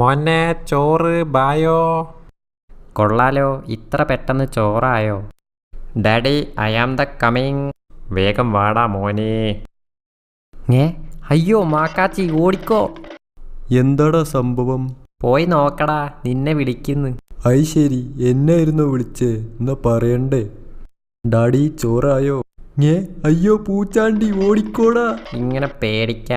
മോനെ ചോറ് ബായോ കൊള്ളാലോ ഇത്ര പെട്ടെന്ന് ചോറായോ daddy I am the coming വേഗം വാടാ മോനെ ഏ അയ്യോ മാക്കാച്ചി ഓടിക്കോ എന്താടാ സംഭവം പോയി നോക്കടാ നിന്നെ വിളിക്കുന്നു അയ് ശരി എന്നായിരുന്നു വിളിച്ചേ എന്നാ പറയണ്ടേ ഡാഡി ചോറായോ ഏ അയ്യോ പൂച്ചാണ്ടി ഓടിക്കോടാ ഇങ്ങനെ പേടിക്ക